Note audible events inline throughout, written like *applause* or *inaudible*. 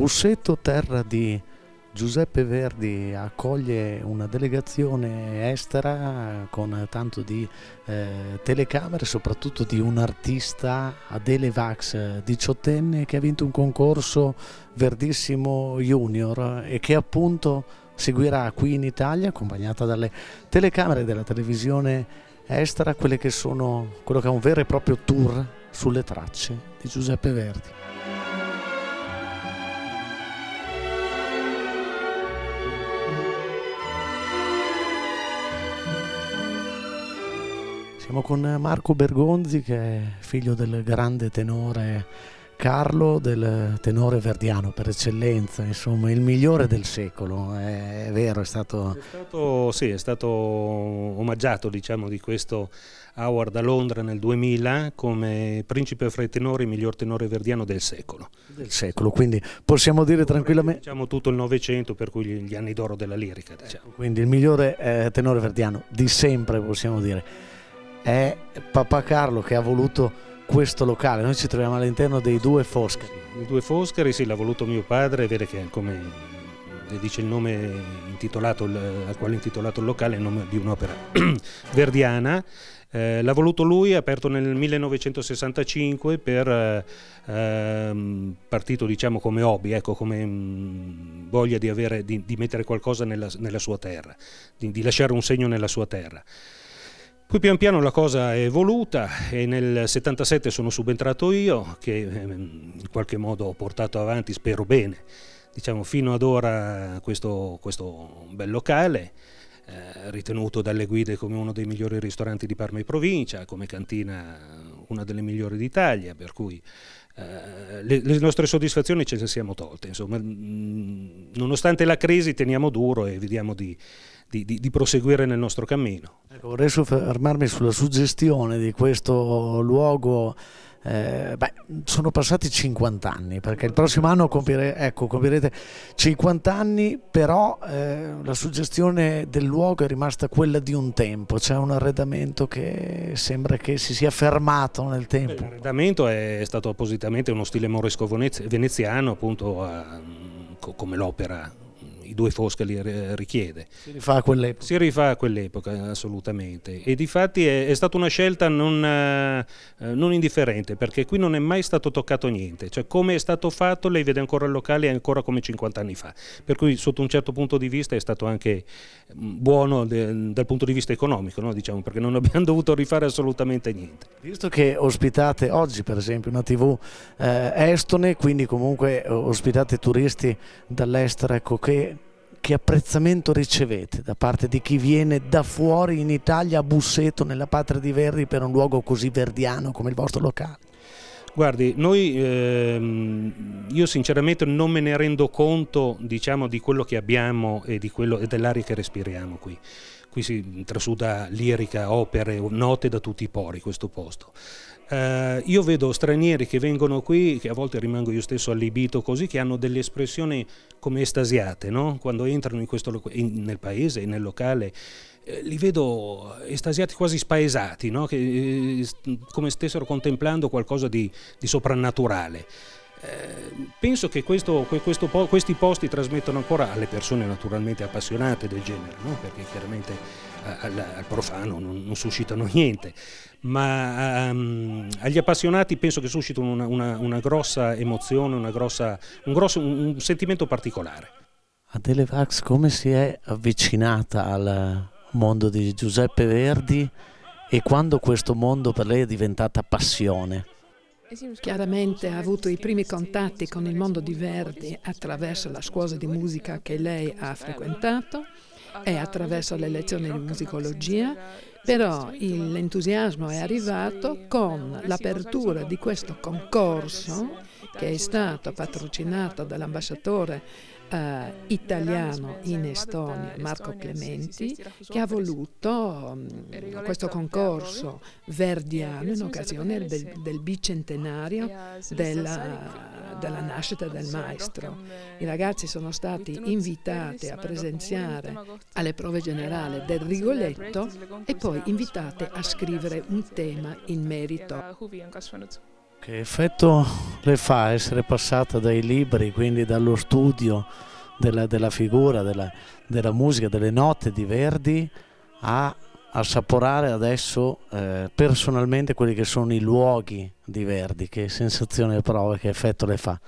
Busseto, terra di Giuseppe Verdi, accoglie una delegazione estera con tanto di eh, telecamere, soprattutto di un artista Adele Vax, diciottenne, che ha vinto un concorso verdissimo junior e che appunto seguirà qui in Italia, accompagnata dalle telecamere della televisione estera, quelle che sono, quello che è un vero e proprio tour sulle tracce di Giuseppe Verdi. Siamo con Marco Bergonzi che è figlio del grande tenore Carlo, del tenore verdiano per eccellenza, insomma il migliore del secolo, è, è vero, è stato... è stato... Sì, è stato omaggiato diciamo di questo Howard a Londra nel 2000 come principe fra i tenori, miglior tenore verdiano del secolo. Del secolo, quindi possiamo dire tranquillamente... Diciamo tutto il Novecento, per cui gli anni d'oro della lirica. Diciamo. Ecco, quindi il migliore eh, tenore verdiano di sempre, possiamo dire è Papà Carlo che ha voluto questo locale. Noi ci troviamo all'interno dei due Foscari. I due Foscari, sì, l'ha voluto mio padre, è che è come dice il nome intitolato, al quale è intitolato il locale, è il nome di un'opera *clears throat* verdiana. Eh, l'ha voluto lui, aperto nel 1965 per eh, ehm, partito diciamo come hobby, ecco, come mh, mm, voglia di, avere, di, di, mettere qualcosa nella, nella sua terra, di, di lasciare un segno nella sua terra. Poi pian piano la cosa è evoluta e nel 77 sono subentrato io che ehm, in qualche modo ho portato avanti, spero bene, diciamo fino ad ora questo, questo bel locale eh, ritenuto dalle guide come uno dei migliori ristoranti di Parma e provincia, come cantina una delle migliori d'Italia, per cui eh, le, le, nostre soddisfazioni ce le siamo tolte, insomma, mh, mm, nonostante la crisi teniamo duro e vediamo di, di, di, di proseguire nel nostro cammino. Ecco, vorrei soffermarmi sulla suggestione di questo luogo eh, beh, sono passati 50 anni, perché il prossimo anno compire, ecco, compirete 50 anni, però eh, la suggestione del luogo è rimasta quella di un tempo, c'è un arredamento che sembra che si sia fermato nel tempo. L'arredamento è stato appositamente uno stile moresco veneziano, appunto a, come l'opera i due Fosca li richiede. Si rifà a quell'epoca. Si rifà a quell'epoca, assolutamente. E difatti è, è stata una scelta non, eh, non, indifferente, perché qui non è mai stato toccato niente. Cioè come è stato fatto lei vede ancora il locale ancora come 50 anni fa. Per cui sotto un certo punto di vista è stato anche mm, buono de, dal punto di vista economico, no? diciamo, perché non *laughs* abbiamo dovuto rifare assolutamente niente. Visto che ospitate oggi per esempio una tv eh, estone, quindi comunque eh, ospitate turisti dall'estero, ecco, che che apprezzamento ricevete da parte di chi viene da fuori in Italia a Busseto, nella patria di Verdi, per un luogo così verdiano come il vostro locale? Guardi, noi, ehm, io sinceramente non me ne rendo conto diciamo, di quello che abbiamo e, e dell'aria che respiriamo qui qui si trasuda lirica, opere, note da tutti i pori questo posto. Eh, io vedo stranieri che vengono qui, che a volte rimango io stesso allibito così, che hanno delle espressioni come estasiate, no? quando entrano in questo, in, nel paese, nel locale, eh, li vedo estasiati quasi spaesati, no? che, eh, come stessero contemplando qualcosa di, di soprannaturale. Eh, penso che questo, questo, questi posti trasmettano ancora alle persone naturalmente appassionate del genere, no? perché chiaramente al, al profano non, non, suscitano niente, ma um, agli appassionati penso che suscitano una, una, una grossa emozione, una grossa, un, grosso, un, un, sentimento particolare. Adele Vax come si è avvicinata al mondo di Giuseppe Verdi e quando questo mondo per lei è diventata passione? Chiaramente ha avuto i primi contatti con il mondo di Verdi attraverso la scuola di musica che lei ha frequentato è attraverso le lezioni di musicologia, però l'entusiasmo è arrivato con l'apertura di questo concorso che è stato patrocinato dall'ambasciatore eh, italiano in Estonia, Marco Clementi, che ha voluto mh, mm, questo concorso verdiano in occasione del, del bicentenario della, della nascita del maestro. I ragazzi sono stati invitati a presenziare alle prove generali del Rigoletto e poi invitati a scrivere un tema in merito. Che effetto le fa essere passata dai libri, quindi dallo studio della, della figura, della, della, musica, delle note di Verdi a assaporare adesso eh, personalmente quelli che sono i luoghi di Verdi? Che sensazione prova, che effetto le fa?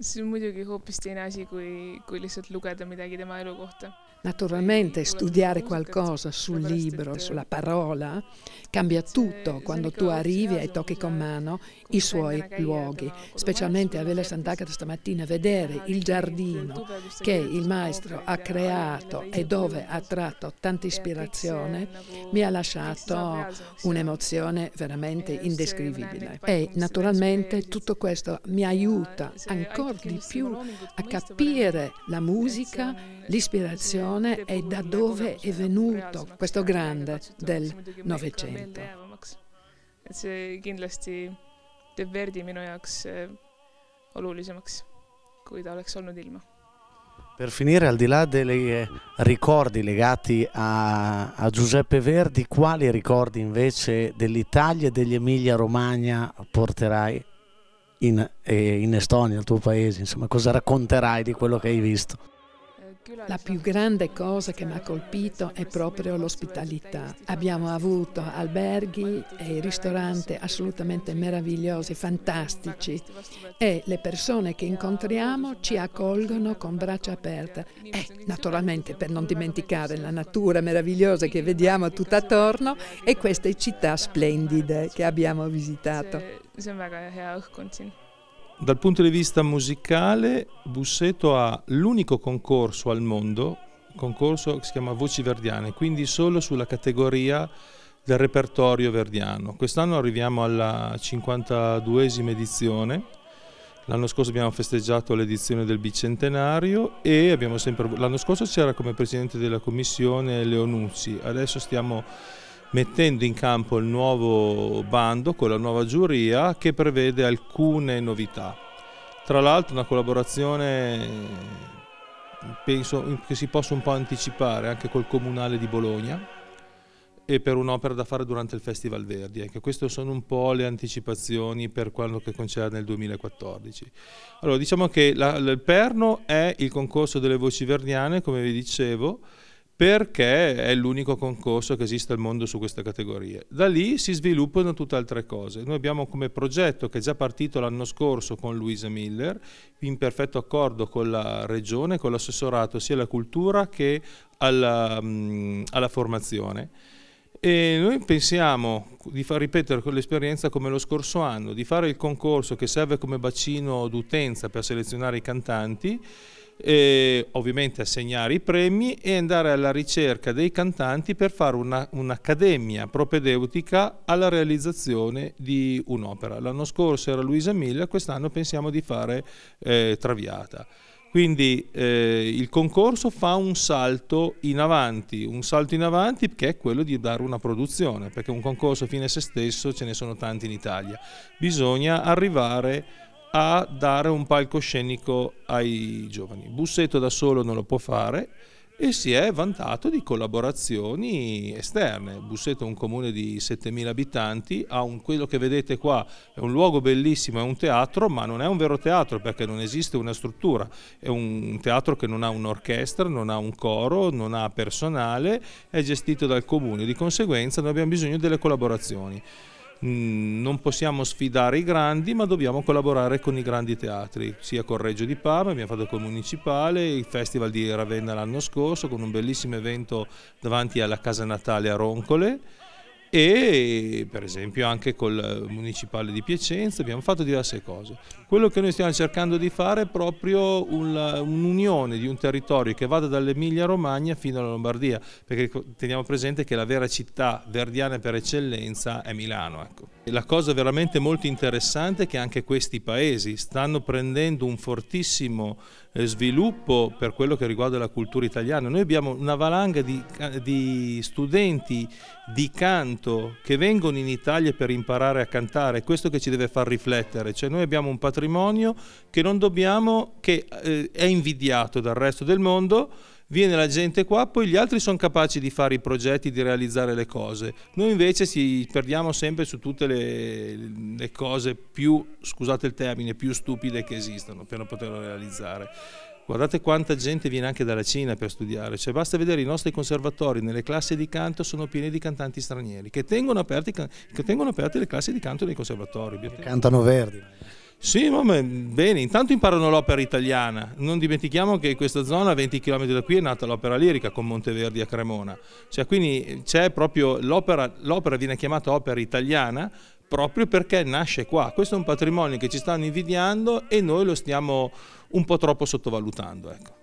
Siis muidugi hoopis teine asi kui, kui lihtsalt lugeda midagi tema elu kohta. Naturalmente studiare qualcosa sul libro, eh, sulla parola, cambia tutto quando tu arrivi e tocchi con mano i suoi luoghi, specialmente a Vela Sant'Agata stamattina, vedere ah, il giardino che il maestro ha creato e dove ha tratto tanta ispirazione, mi ha lasciato un'emozione veramente indescrivibile. E naturalmente tutto questo mi aiuta ancora ancora di più a capire la musica, l'ispirazione e da dove è venuto questo grande del ecco, Novecento. teeb Verdi minu jaoks eh, olulisemaks kui ta oleks olnud ilma Per finire, al di là dei eh, ricordi legati a, a Giuseppe Verdi, quali ricordi invece dell'Italia e dell'Emilia Romagna porterai in, eh, in Estonia, il tuo paese, insomma cosa racconterai di quello che hai visto? La più grande cosa che mi ha colpito è proprio l'ospitalità. Abbiamo avuto alberghi e ristoranti assolutamente meravigliosi, fantastici e le persone che incontriamo ci accolgono con braccia aperte. E naturalmente per non dimenticare la natura meravigliosa che vediamo tutt'attorno e queste città splendide che abbiamo visitato. Zijn we heel erg content. Dal punto di vista musicale, Busseto ha l'unico concorso al mondo, concorso che si chiama Voci Verdiane, quindi solo sulla categoria del repertorio verdiano. Quest'anno arriviamo alla 52esima edizione. L'anno scorso abbiamo festeggiato l'edizione del bicentenario e sempre... l'anno scorso c'era come presidente della commissione Leonucci, adesso stiamo mettendo in campo il nuovo bando con la nuova giuria che prevede alcune novità. Tra l'altro una collaborazione penso che si possa un po' anticipare anche col comunale di Bologna e per un'opera da fare durante il Festival Verdi. Anche ecco, queste sono un po' le anticipazioni per quello che concerne il 2014. Allora, diciamo che la, il Perno è il concorso delle voci verniane, come vi dicevo, perché è l'unico concorso che esiste al mondo su questa categoria. Da lì si sviluppano tutte altre cose. Noi abbiamo come progetto che è già partito l'anno scorso con Luisa Miller, in perfetto accordo con la Regione, con l'assessorato sia alla cultura che alla, mm, alla formazione e noi pensiamo di far ripetere quell'esperienza come lo scorso anno, di fare il concorso che serve come bacino d'utenza per selezionare i cantanti, ovviamente assegnare i premi e andare alla ricerca dei cantanti per fare un'accademia propedeutica alla realizzazione di un'opera. L'anno scorso era Luisa Miller, quest'anno pensiamo di fare eh, Traviata. Quindi eh, il concorso fa un salto in avanti, un salto in avanti che è quello di dare una produzione, perché un concorso fine a se stesso ce ne sono tanti in Italia. Bisogna arrivare a dare un palcoscenico ai giovani. Bussetto da solo non lo può fare, e si è vantato di collaborazioni esterne. Busseto è un comune di 7.000 abitanti, ha un, quello che vedete qua è un luogo bellissimo, è un teatro, ma non è un vero teatro perché non esiste una struttura, è un teatro che non ha un'orchestra, non ha un coro, non ha personale, è gestito dal comune, di conseguenza noi abbiamo bisogno delle collaborazioni. Mm, non possiamo sfidare i grandi, ma dobbiamo collaborare con i grandi teatri, sia con Reggio di Parma, abbiamo fatto col Municipale, il Festival di Ravenna l'anno scorso con un bellissimo evento davanti alla Casa Natale a Roncole e per esempio anche col eh, Municipale di Piacenza abbiamo fatto diverse cose. Quello che noi stiamo cercando di fare è proprio eh, un'unione di un territorio che vada dall'Emilia Romagna fino alla Lombardia, perché teniamo presente che la vera città verdiana per eccellenza è Milano. Ecco. La cosa veramente molto interessante è che anche questi paesi stanno prendendo un fortissimo eh, sviluppo per quello che riguarda la cultura italiana. Noi abbiamo una valanga di, di, studenti di canto che vengono in Italia per imparare a cantare, questo che ci deve far riflettere, cioè noi abbiamo un patrimonio che non dobbiamo, che eh, è invidiato dal resto del mondo Viene la gente qua, poi gli altri sono capaci di fare i progetti, di realizzare le cose. Noi invece ci perdiamo sempre su tutte le, le cose più, scusate il termine, più stupide che esistono per poterlo realizzare. Guardate quanta gente viene anche dalla Cina per studiare, cioè basta vedere i nostri conservatori nelle classi di canto sono pieni di cantanti stranieri che tengono aperte, che tengono aperte le classi di canto dei conservatori. Cantano Verdi. Sì, vabbè, bene, intanto imparano l'opera italiana. Non dimentichiamo che questa zona, a 20 km da qui, è nata l'opera lirica con Monteverdi a Cremona. Cioè, quindi c'è proprio l'opera, l'opera viene chiamata opera italiana proprio perché nasce qua. Questo è un patrimonio che ci stanno invidiando e noi lo stiamo un po' troppo sottovalutando. Ecco.